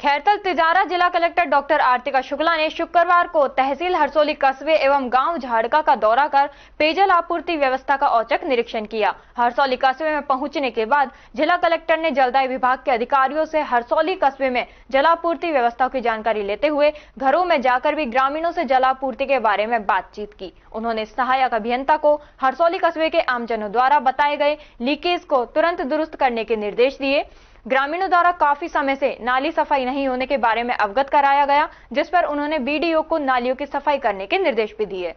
खैरतल तिजारा जिला collector doctor आर्तिका Shukla ने शुक्रवार को तहसील हरसोली कस्बे एवं गांव झाड़का का दौरा कर पेयजल आपूर्ति व्यवस्था का औचक निरीक्षण किया हरसौली कस्बे में पहुंचने के बाद जिला कलेक्टर ने जलदाय विभाग के अधिकारियों से हरसौली कस्बे में जलापूर्ति व्यवस्था की जानकारी लेते हुए घरों में जाकर भी ग्रामीणों से जलापूर्ति के बारे में बातचीत की उन्होंने सहायक अभियंता को हरसौली कस्बे के आमजनों द्वारा बताए गए लीकेज को तुरंत दुरुस्त करने के निर्देश दिए ग्रामीणों द्वारा काफी समय से नाली सफाई नहीं होने के बारे में अवगत कराया गया जिस पर उन्होंने बीडीओ को नालियों की सफाई करने के निर्देश भी दिए